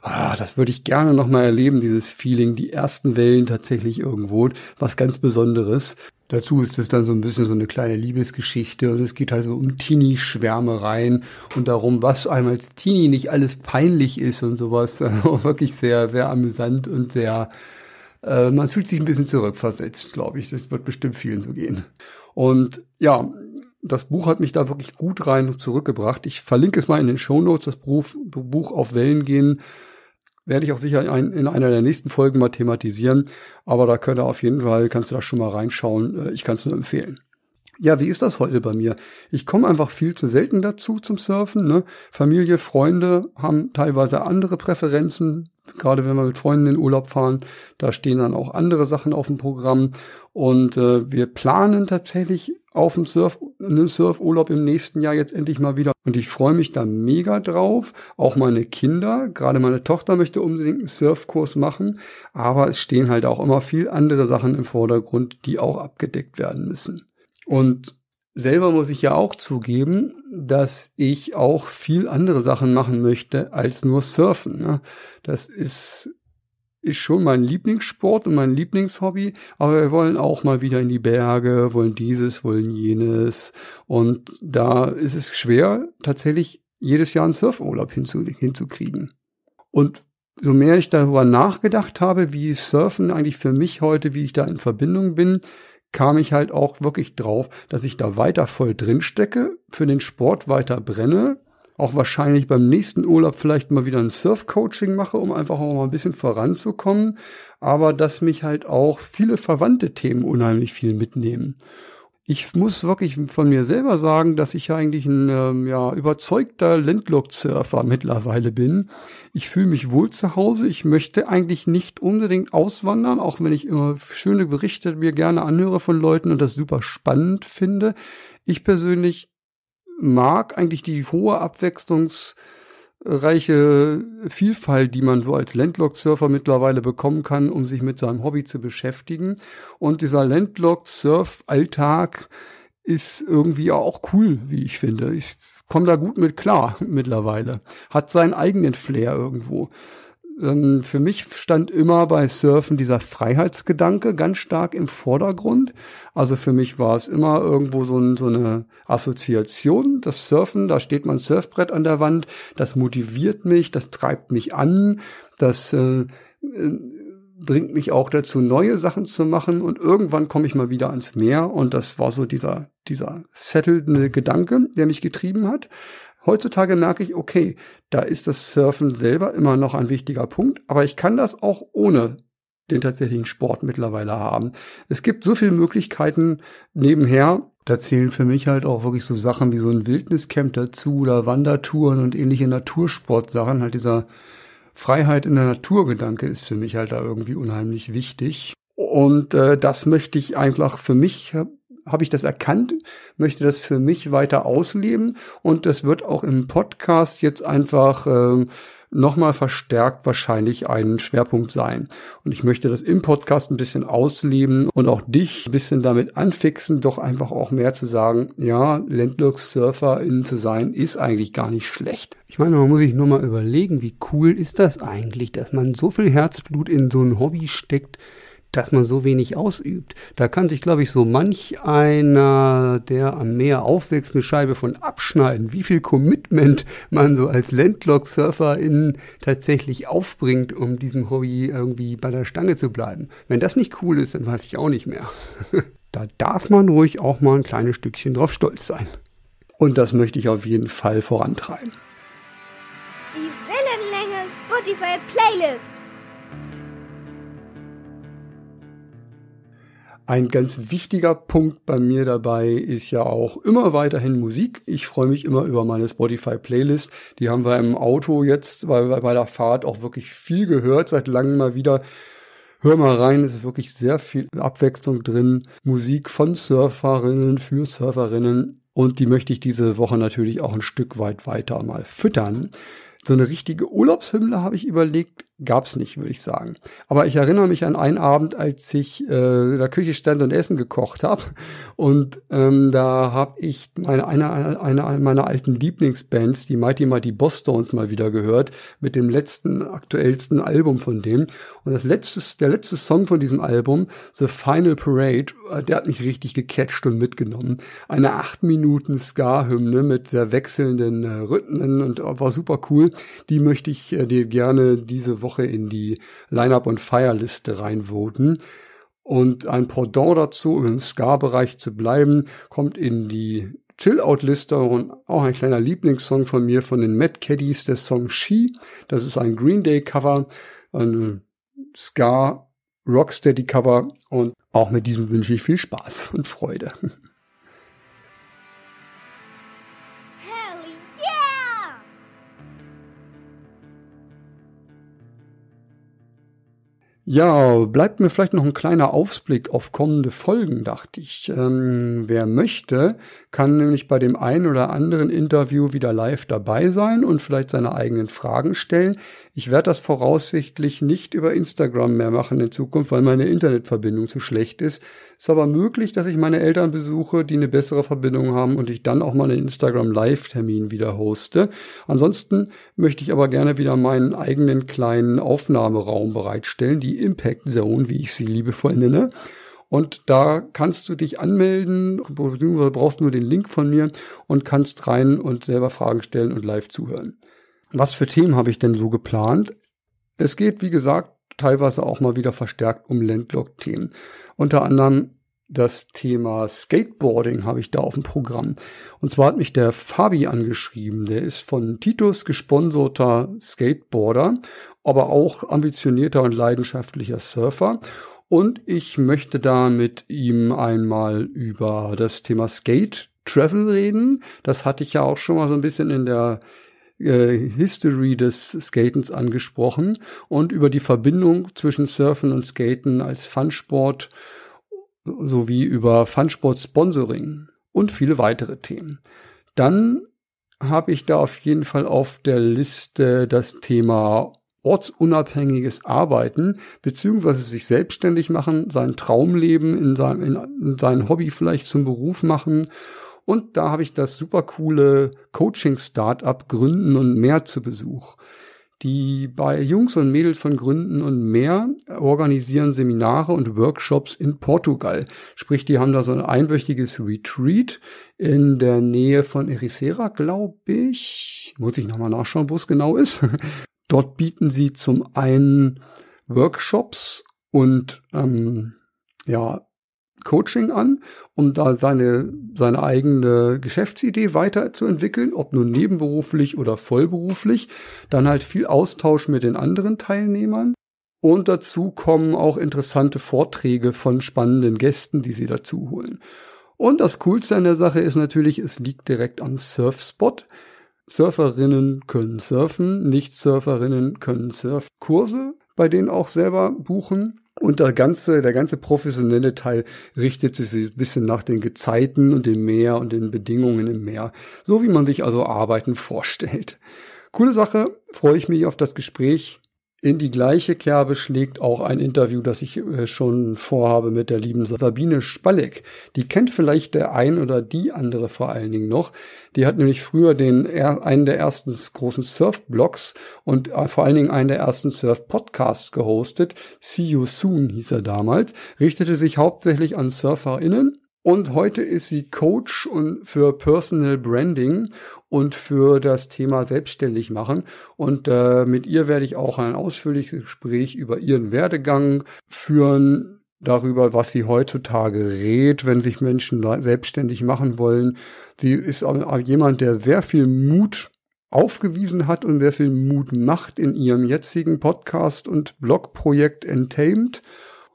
Ah, das würde ich gerne nochmal erleben, dieses Feeling, die ersten Wellen tatsächlich irgendwo, was ganz Besonderes. Dazu ist es dann so ein bisschen so eine kleine Liebesgeschichte und es geht also halt um Teenie-Schwärmereien und darum, was einem als Teenie nicht alles peinlich ist und sowas. (laughs) Also wirklich sehr, sehr amüsant und sehr, äh, man fühlt sich ein bisschen zurückversetzt, glaube ich. Das wird bestimmt vielen so gehen. Und ja, das Buch hat mich da wirklich gut rein zurückgebracht. Ich verlinke es mal in den Show Notes. das Buch auf Wellen gehen. Werde ich auch sicher in einer der nächsten Folgen mal thematisieren. Aber da könnt ihr auf jeden Fall, kannst du da schon mal reinschauen. Äh, ich kann es nur empfehlen. Ja, wie ist das heute bei mir? Ich komme einfach viel zu selten dazu zum Surfen. Ne? Familie, Freunde haben teilweise andere Präferenzen. Gerade wenn wir mit Freunden in Urlaub fahren, da stehen dann auch andere Sachen auf dem Programm. Und äh, wir planen tatsächlich auf dem Surf, einen Surfurlaub im nächsten Jahr jetzt endlich mal wieder. Und ich freue mich da mega drauf. Auch meine Kinder, gerade meine Tochter möchte unbedingt einen Surfkurs machen. Aber es stehen halt auch immer viel andere Sachen im Vordergrund, die auch abgedeckt werden müssen. Und selber muss ich ja auch zugeben, dass ich auch viel andere Sachen machen möchte als nur Surfen. Ne? Das ist, ist schon mein Lieblingssport und mein Lieblingshobby, aber wir wollen auch mal wieder in die Berge, wollen dieses, wollen jenes. Und da ist es schwer, tatsächlich jedes Jahr einen Surfurlaub hinzu, hinzukriegen. Und so mehr ich darüber nachgedacht habe, wie Surfen eigentlich für mich heute, wie ich da in Verbindung bin, kam ich halt auch wirklich drauf, dass ich da weiter voll drin stecke, für den Sport weiter brenne, auch wahrscheinlich beim nächsten Urlaub vielleicht mal wieder ein Surf-Coaching mache, um einfach auch mal ein bisschen voranzukommen, aber dass mich halt auch viele verwandte Themen unheimlich viel mitnehmen ich muss wirklich von mir selber sagen, dass ich eigentlich ein ähm, ja, überzeugter Landlocked-Surfer mittlerweile bin. Ich fühle mich wohl zu Hause. Ich möchte eigentlich nicht unbedingt auswandern, auch wenn ich immer schöne Berichte mir gerne anhöre von Leuten und das super spannend finde. Ich persönlich mag eigentlich die hohe Abwechslungs- reiche Vielfalt, die man so als Landlocked-Surfer mittlerweile bekommen kann, um sich mit seinem Hobby zu beschäftigen. Und dieser Landlocked-Surf-Alltag ist irgendwie auch cool, wie ich finde. Ich komme da gut mit klar (laughs) mittlerweile. Hat seinen eigenen Flair irgendwo ähm, für mich stand immer bei Surfen dieser Freiheitsgedanke ganz stark im Vordergrund. Also für mich war es immer irgendwo so, ein, so eine Assoziation, das Surfen, da steht mein Surfbrett an der Wand, das motiviert mich, das treibt mich an, das äh, ähm, bringt mich auch dazu, neue Sachen zu machen und irgendwann komme ich mal wieder ans Meer und das war so dieser, dieser settelnde Gedanke, der mich getrieben hat. Heutzutage merke ich, okay, da ist das Surfen selber immer noch ein wichtiger Punkt, aber ich kann das auch ohne den tatsächlichen Sport mittlerweile haben. Es gibt so viele Möglichkeiten nebenher. Da zählen für mich halt auch wirklich so Sachen wie so ein Wildniscamp dazu oder Wandertouren und ähnliche Natursportsachen. Halt dieser Freiheit in der Naturgedanke ist für mich halt da irgendwie unheimlich wichtig. Und äh, das möchte ich einfach für mich habe ich das erkannt, möchte das für mich weiter ausleben und das wird auch im Podcast jetzt einfach ähm, nochmal verstärkt wahrscheinlich ein Schwerpunkt sein. Und ich möchte das im Podcast ein bisschen ausleben und auch dich ein bisschen damit anfixen, doch einfach auch mehr zu sagen, ja, Landlux-Surferin zu sein, ist eigentlich gar nicht schlecht. Ich meine, man muss sich nur mal überlegen, wie cool ist das eigentlich, dass man so viel Herzblut in so ein Hobby steckt, dass man so wenig ausübt. Da kann sich, glaube ich, so manch einer, der am Meer aufwächst, eine Scheibe von abschneiden, wie viel Commitment man so als Landlock-SurferInnen tatsächlich aufbringt, um diesem Hobby irgendwie bei der Stange zu bleiben. Wenn das nicht cool ist, dann weiß ich auch nicht mehr. (laughs) da darf man ruhig auch mal ein kleines Stückchen drauf stolz sein. Und das möchte ich auf jeden Fall vorantreiben. Die Willenlänge Spotify Playlist. Ein ganz wichtiger Punkt bei mir dabei ist ja auch immer weiterhin Musik. Ich freue mich immer über meine Spotify-Playlist. Die haben wir im Auto jetzt weil bei der Fahrt auch wirklich viel gehört, seit langem mal wieder. Hör mal rein, es ist wirklich sehr viel Abwechslung drin. Musik von Surferinnen für Surferinnen. Und die möchte ich diese Woche natürlich auch ein Stück weit weiter mal füttern. So eine richtige Urlaubshymne habe ich überlegt, gab's nicht, würde ich sagen. Aber ich erinnere mich an einen Abend, als ich äh, in der Küche stand und Essen gekocht habe. Und ähm, da habe ich meine, eine, eine, eine meiner alten Lieblingsbands, die Mighty Mighty Bosstones, mal wieder gehört, mit dem letzten, aktuellsten Album von dem. Und das letzte, der letzte Song von diesem Album, The Final Parade, äh, der hat mich richtig gecatcht und mitgenommen. Eine acht Minuten Ska-Hymne mit sehr wechselnden äh, Rhythmen und äh, war super cool. Die möchte ich äh, dir gerne diese Woche Woche in die Lineup und Fire Liste reinvoten. Und ein Pendant dazu, um im Ska-Bereich zu bleiben, kommt in die Chill-Out-Liste und auch ein kleiner Lieblingssong von mir von den Mad Caddies, der Song She. Das ist ein Green Day-Cover, ein Ska Rocksteady Cover und auch mit diesem wünsche ich viel Spaß und Freude. Ja, bleibt mir vielleicht noch ein kleiner Ausblick auf kommende Folgen, dachte ich. Ähm, wer möchte, kann nämlich bei dem einen oder anderen Interview wieder live dabei sein und vielleicht seine eigenen Fragen stellen. Ich werde das voraussichtlich nicht über Instagram mehr machen in Zukunft, weil meine Internetverbindung zu schlecht ist. Ist aber möglich, dass ich meine Eltern besuche, die eine bessere Verbindung haben und ich dann auch mal einen Instagram Live-Termin wieder hoste. Ansonsten möchte ich aber gerne wieder meinen eigenen kleinen Aufnahmeraum bereitstellen, die Impact Zone, wie ich sie liebevoll nenne. Und da kannst du dich anmelden, beziehungsweise brauchst nur den Link von mir und kannst rein und selber Fragen stellen und live zuhören. Was für Themen habe ich denn so geplant? Es geht, wie gesagt, teilweise auch mal wieder verstärkt um Landlock-Themen. Unter anderem das Thema Skateboarding habe ich da auf dem Programm. Und zwar hat mich der Fabi angeschrieben. Der ist von Titus gesponsorter Skateboarder, aber auch ambitionierter und leidenschaftlicher Surfer. Und ich möchte da mit ihm einmal über das Thema Skate Travel reden. Das hatte ich ja auch schon mal so ein bisschen in der äh, History des Skatens angesprochen und über die Verbindung zwischen Surfen und Skaten als Funsport sowie über Funsport-Sponsoring und viele weitere Themen. Dann habe ich da auf jeden Fall auf der Liste das Thema ortsunabhängiges Arbeiten, beziehungsweise sich selbstständig machen, sein Traumleben in seinem, in sein Hobby vielleicht zum Beruf machen. Und da habe ich das super coole Coaching-Startup Gründen und mehr zu Besuch. Die bei Jungs und Mädels von Gründen und mehr organisieren Seminare und Workshops in Portugal. Sprich, die haben da so ein einwöchiges Retreat in der Nähe von Ericeira, glaube ich. Muss ich nochmal nachschauen, wo es genau ist. (laughs) Dort bieten sie zum einen Workshops und ähm, ja, Coaching an, um da seine, seine eigene Geschäftsidee weiterzuentwickeln, ob nun nebenberuflich oder vollberuflich. Dann halt viel Austausch mit den anderen Teilnehmern. Und dazu kommen auch interessante Vorträge von spannenden Gästen, die sie dazu holen. Und das Coolste an der Sache ist natürlich, es liegt direkt am Surfspot. Surferinnen können surfen, Nicht-Surferinnen können Surfkurse, bei denen auch selber buchen. Und der ganze, der ganze professionelle Teil richtet sich ein bisschen nach den Gezeiten und dem Meer und den Bedingungen im Meer. So wie man sich also Arbeiten vorstellt. Coole Sache, freue ich mich auf das Gespräch in die gleiche Kerbe schlägt auch ein Interview, das ich äh, schon vorhabe mit der lieben Sabine Spalleck. Die kennt vielleicht der ein oder die andere vor allen Dingen noch. Die hat nämlich früher den, einen der ersten großen Surf-Blogs und äh, vor allen Dingen einen der ersten Surf-Podcasts gehostet. See You Soon hieß er damals. Richtete sich hauptsächlich an SurferInnen und heute ist sie Coach und für Personal Branding und für das Thema selbstständig machen. Und äh, mit ihr werde ich auch ein ausführliches Gespräch über ihren Werdegang führen, darüber, was sie heutzutage rät, wenn sich Menschen selbstständig machen wollen. Sie ist jemand, der sehr viel Mut aufgewiesen hat und sehr viel Mut macht in ihrem jetzigen Podcast und Blogprojekt Entamed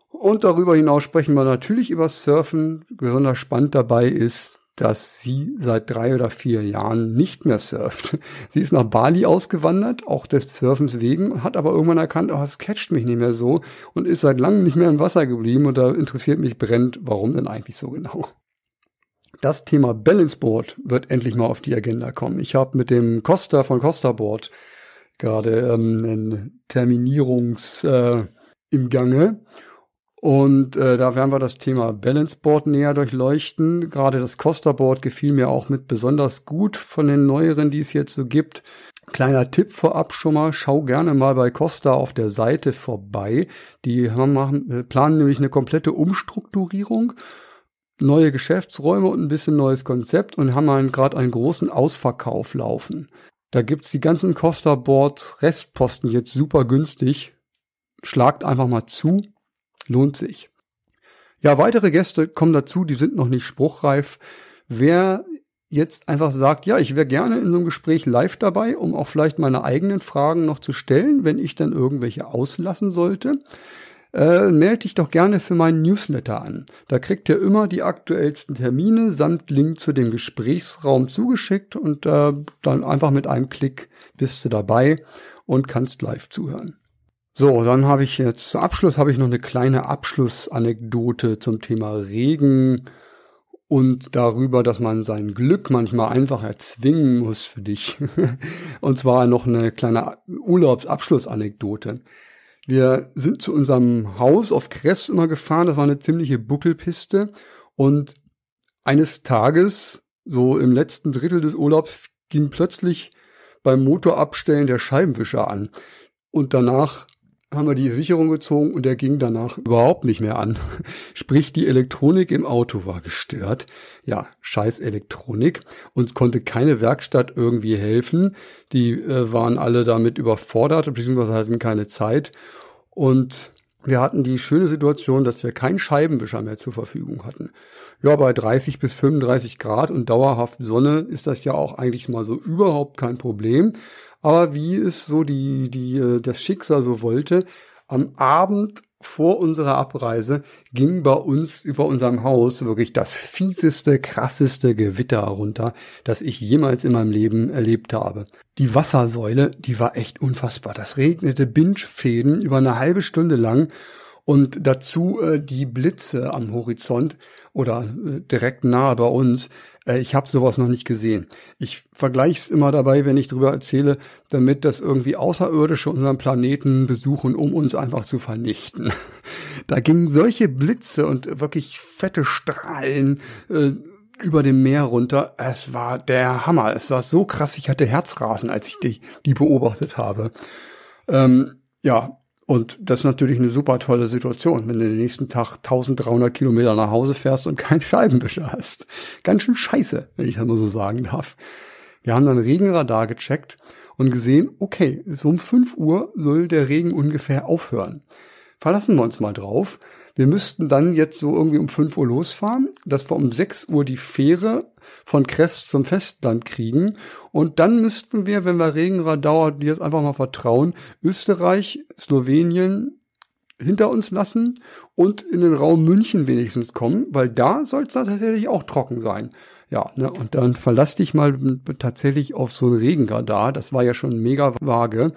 und darüber hinaus sprechen wir natürlich über Surfen. Besonders spannend dabei ist, dass sie seit drei oder vier Jahren nicht mehr surft. (laughs) Sie ist nach Bali ausgewandert, auch des Surfens wegen, hat aber irgendwann erkannt, oh, es catcht mich nicht mehr so und ist seit langem nicht mehr im Wasser geblieben und da interessiert mich brennt, warum denn eigentlich so genau. Das Thema Balanceboard wird endlich mal auf die Agenda kommen. Ich habe mit dem Costa von Costa Board gerade ähm, eine Terminierungs äh, im Gange und äh, da werden wir das Thema Balance Board näher durchleuchten. Gerade das Costa Board gefiel mir auch mit besonders gut von den neueren, die es jetzt so gibt. Kleiner Tipp vorab schon mal, schau gerne mal bei Costa auf der Seite vorbei. Die haben, machen, äh, planen nämlich eine komplette Umstrukturierung, neue Geschäftsräume und ein bisschen neues Konzept und haben gerade einen großen Ausverkauf laufen. Da gibt's die ganzen Costa Boards Restposten jetzt super günstig. Schlagt einfach mal zu lohnt sich. Ja, weitere Gäste kommen dazu, die sind noch nicht spruchreif. Wer jetzt einfach sagt, ja, ich wäre gerne in so einem Gespräch live dabei, um auch vielleicht meine eigenen Fragen noch zu stellen, wenn ich dann irgendwelche auslassen sollte, äh, melde dich doch gerne für meinen Newsletter an. Da kriegt ihr immer die aktuellsten Termine samt Link zu dem Gesprächsraum zugeschickt und äh, dann einfach mit einem Klick bist du dabei und kannst live zuhören. So, dann habe ich jetzt zum Abschluss habe ich noch eine kleine Abschlussanekdote zum Thema Regen und darüber, dass man sein Glück manchmal einfach erzwingen muss für dich. (laughs) und zwar noch eine kleine Urlaubsabschlussanekdote. Wir sind zu unserem Haus auf Kress immer gefahren, das war eine ziemliche Buckelpiste und eines Tages, so im letzten Drittel des Urlaubs, ging plötzlich beim Motorabstellen der Scheibenwischer an. Und danach haben wir die Sicherung gezogen und der ging danach überhaupt nicht mehr an. (laughs) Sprich, die Elektronik im Auto war gestört. Ja, scheiß Elektronik. Uns konnte keine Werkstatt irgendwie helfen. Die äh, waren alle damit überfordert, beziehungsweise hatten keine Zeit. Und wir hatten die schöne Situation, dass wir keinen Scheibenwischer mehr zur Verfügung hatten. Ja, bei 30 bis 35 Grad und dauerhaft Sonne ist das ja auch eigentlich mal so überhaupt kein Problem. Aber wie es so die, die, äh, das Schicksal so wollte, am Abend vor unserer Abreise ging bei uns über unserem Haus wirklich das fieseste, krasseste Gewitter herunter, das ich jemals in meinem Leben erlebt habe. Die Wassersäule, die war echt unfassbar. Das regnete Bindfäden über eine halbe Stunde lang und dazu äh, die Blitze am Horizont oder äh, direkt nahe bei uns. Äh, ich habe sowas noch nicht gesehen. Ich vergleiche es immer dabei, wenn ich drüber erzähle, damit das irgendwie Außerirdische unseren Planeten besuchen, um uns einfach zu vernichten. (laughs) Da gingen solche Blitze und wirklich fette Strahlen äh, über dem Meer runter. Es war der Hammer. Es war so krass. Ich hatte Herzrasen, als ich die, die beobachtet habe. Ähm, ja, und das ist natürlich eine super tolle Situation, wenn du den nächsten Tag 1300 Kilometer nach Hause fährst und keinen Scheibenwischer hast. Ganz schön scheiße, wenn ich das mal so sagen darf. Wir haben dann Regenradar gecheckt und gesehen, okay, so um 5 Uhr soll der Regen ungefähr aufhören. Verlassen wir uns mal drauf wir müssten dann jetzt so irgendwie um 5 Uhr losfahren, dass wir um 6 Uhr die Fähre von Crest zum Festland kriegen. Und dann müssten wir, wenn wir Regenradauer jetzt einfach mal vertrauen, Österreich, Slowenien hinter uns lassen und in den Raum München wenigstens kommen, weil da soll es tatsächlich auch trocken sein. Ja, ne, und dann verlass dich mal tatsächlich auf so ein Regenradar. Das war ja schon mega vage.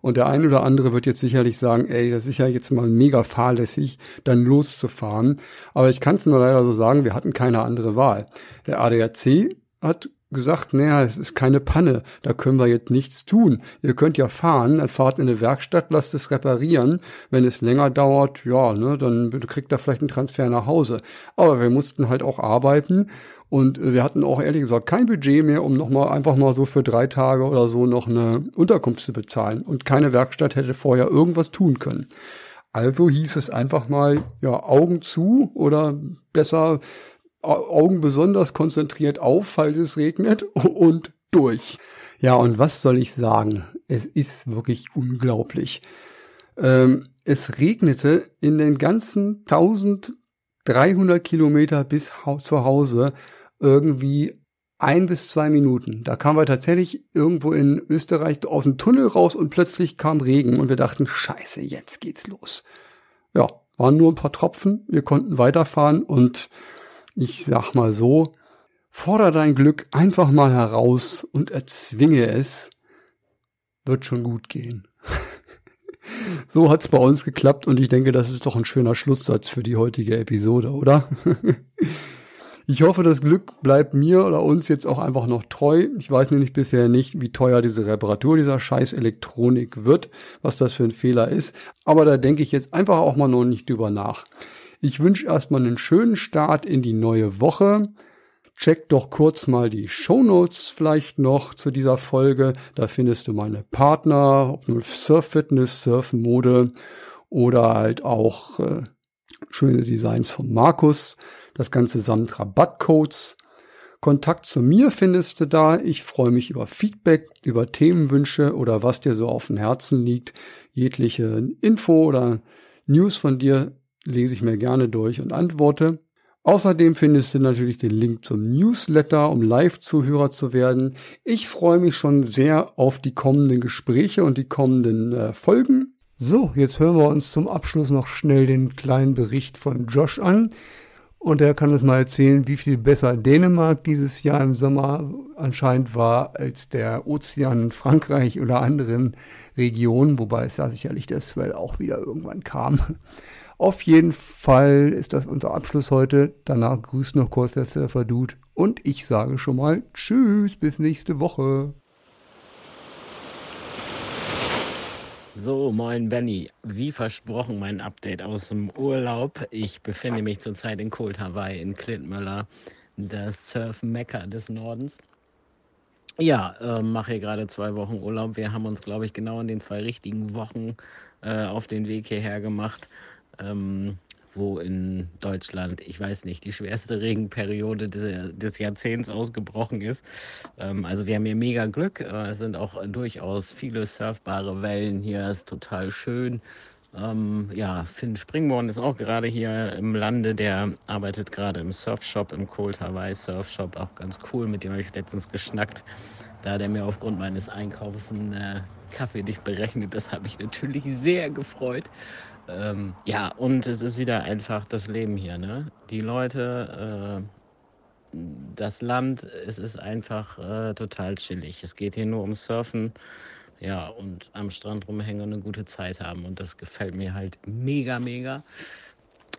Und der eine oder andere wird jetzt sicherlich sagen, ey, das ist ja jetzt mal mega fahrlässig, dann loszufahren. Aber ich kann es nur leider so sagen, wir hatten keine andere Wahl. Der ADAC hat gesagt, naja, es ist keine Panne, da können wir jetzt nichts tun. Ihr könnt ja fahren, dann fahrt in eine Werkstatt, lasst es reparieren. Wenn es länger dauert, ja, ne, dann kriegt ihr vielleicht einen Transfer nach Hause. Aber wir mussten halt auch arbeiten und wir hatten auch ehrlich gesagt kein Budget mehr, um nochmal einfach mal so für drei Tage oder so noch eine Unterkunft zu bezahlen. Und keine Werkstatt hätte vorher irgendwas tun können. Also hieß es einfach mal, ja, Augen zu oder besser Augen besonders konzentriert auf, falls es regnet (laughs) und durch. Ja, und was soll ich sagen? Es ist wirklich unglaublich. Ähm, es regnete in den ganzen 1300 Kilometer bis zu Hause irgendwie ein bis zwei Minuten. Da kamen wir tatsächlich irgendwo in Österreich aus dem Tunnel raus und plötzlich kam Regen und wir dachten, scheiße, jetzt geht's los. Ja, waren nur ein paar Tropfen, wir konnten weiterfahren und ich sag mal so, forder dein Glück einfach mal heraus und erzwinge es. Wird schon gut gehen. (laughs) so hat's bei uns geklappt und ich denke, das ist doch ein schöner Schlusssatz für die heutige Episode, oder? (laughs) Ich hoffe, das Glück bleibt mir oder uns jetzt auch einfach noch treu. Ich weiß nämlich bisher nicht, wie teuer diese Reparatur dieser scheiß Elektronik wird, was das für ein Fehler ist. Aber da denke ich jetzt einfach auch mal noch nicht drüber nach. Ich wünsche erstmal einen schönen Start in die neue Woche. Check doch kurz mal die Show Notes vielleicht noch zu dieser Folge. Da findest du meine Partner, ob nun Surf Fitness, Surf-Mode oder halt auch äh, schöne Designs von Markus. Das Ganze samt Rabattcodes. Kontakt zu mir findest du da. Ich freue mich über Feedback, über Themenwünsche oder was dir so auf dem Herzen liegt. Jegliche Info oder News von dir lese ich mir gerne durch und antworte. Außerdem findest du natürlich den Link zum Newsletter, um Live-Zuhörer zu werden. Ich freue mich schon sehr auf die kommenden Gespräche und die kommenden äh, Folgen. So, jetzt hören wir uns zum Abschluss noch schnell den kleinen Bericht von Josh an. Und er kann uns mal erzählen, wie viel besser Dänemark dieses Jahr im Sommer anscheinend war als der Ozean in Frankreich oder anderen Regionen, wobei es da sicherlich der Swell auch wieder irgendwann kam. Auf jeden Fall ist das unser Abschluss heute. Danach grüßt noch kurz der Surfer Dude und ich sage schon mal Tschüss, bis nächste Woche. So, moin Benny. Wie versprochen, mein Update aus dem Urlaub. Ich befinde mich zurzeit in Cold Hawaii in Klintmöller, das Surf-Mekka des Nordens. Ja, äh, mache hier gerade zwei Wochen Urlaub. Wir haben uns, glaube ich, genau in den zwei richtigen Wochen äh, auf den Weg hierher gemacht ähm, wo in Deutschland, ich weiß nicht, die schwerste Regenperiode des, des Jahrzehnts ausgebrochen ist. Ähm, also wir haben hier mega Glück. Äh, es sind auch durchaus viele surfbare Wellen hier. Es ist total schön. Ähm, ja, Finn Springborn ist auch gerade hier im Lande. Der arbeitet gerade im Surfshop, im Cold Hawaii Surfshop. Auch ganz cool, mit dem habe ich letztens geschnackt. Da der mir aufgrund meines Einkaufs einen äh, Kaffee nicht berechnet. Das habe ich natürlich sehr gefreut. Ähm, ja, und es ist wieder einfach das Leben hier. Ne? Die Leute, äh, das Land, es ist einfach äh, total chillig. Es geht hier nur um Surfen ja, und am Strand rumhängen und eine gute Zeit haben. Und das gefällt mir halt mega, mega.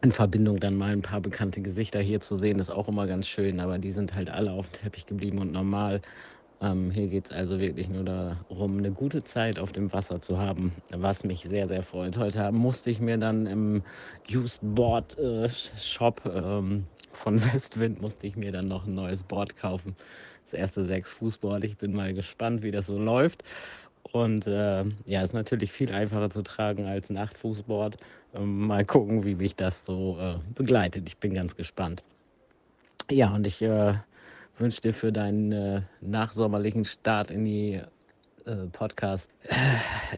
In Verbindung dann mal ein paar bekannte Gesichter hier zu sehen, ist auch immer ganz schön, aber die sind halt alle auf dem Teppich geblieben und normal. Ähm, hier geht es also wirklich nur darum, eine gute Zeit auf dem Wasser zu haben, was mich sehr, sehr freut. Heute musste ich mir dann im Used Board äh, Shop ähm, von (laughs) Westwind musste ich mir dann noch ein neues Board kaufen. Das erste 6 Fuß Board. Ich bin mal gespannt, wie das so läuft. Und äh, ja, ist natürlich viel einfacher zu tragen als ein Achtfußboard. Ähm, mal gucken, wie mich das so äh, begleitet. Ich bin ganz gespannt. Ja, und ich äh, wünsche dir für deinen äh, nachsommerlichen Start in die äh, Podcast,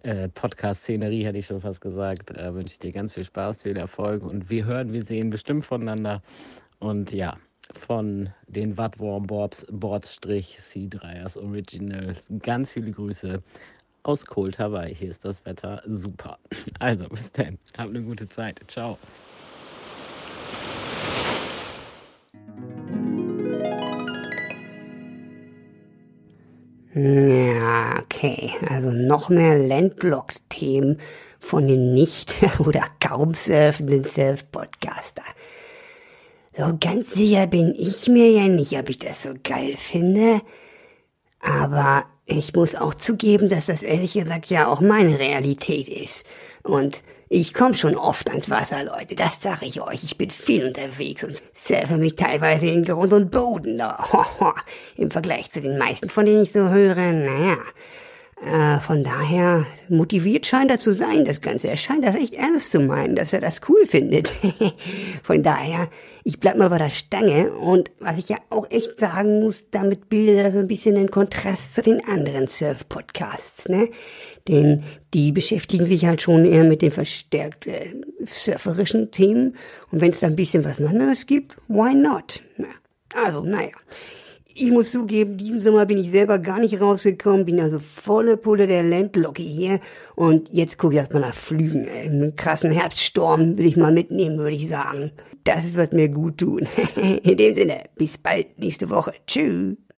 äh, Podcast-Szenerie, hätte ich schon fast gesagt, wünsche ich dir ganz viel Spaß, viel Erfolg und wir hören, wir sehen bestimmt voneinander. Und ja, von den Wattworm Borbs Bordstrich C3ers Originals. Ganz viele Grüße aus Cold Hawaii. Hier ist das Wetter super. (laughs) Also bis dann. Habt eine gute Zeit. Ciao. Ja, okay. Also noch mehr landlocked themen von den nicht (laughs) oder kaum surfenden Surf-Podcastern. So ganz sicher bin ich mir ja nicht, ob ich das so geil finde. Aber ich muss auch zugeben, dass das ehrlich gesagt ja auch meine Realität ist. Und ich komme schon oft ans Wasser, Leute, das sage ich euch. Ich bin viel unterwegs und surfe mich teilweise in Grund und Boden. (laughs) Im Vergleich zu den meisten, von denen ich so höre, naja. Äh, von daher motiviert scheint er zu sein, das Ganze. Er scheint das echt ernst zu meinen, dass er das cool findet. (laughs) von daher, ich bleib mal bei der Stange und was ich ja auch echt sagen muss, damit bildet er so ein bisschen einen Kontrast zu den anderen Surf-Podcasts, ne? Denn die beschäftigen sich halt schon eher mit den verstärkt äh, surferischen Themen und wenn es da ein bisschen was anderes gibt, why not? Ne? Also, naja. Ich muss zugeben, diesen Sommer bin ich selber gar nicht rausgekommen, bin also volle Pulle der Landlocke hier und jetzt gucke ich erstmal nach Flügen. Einen krassen Herbststurm will ich mal mitnehmen, würde ich sagen. Das wird mir gut tun. (laughs) In dem Sinne, bis bald nächste Woche. Tschüss.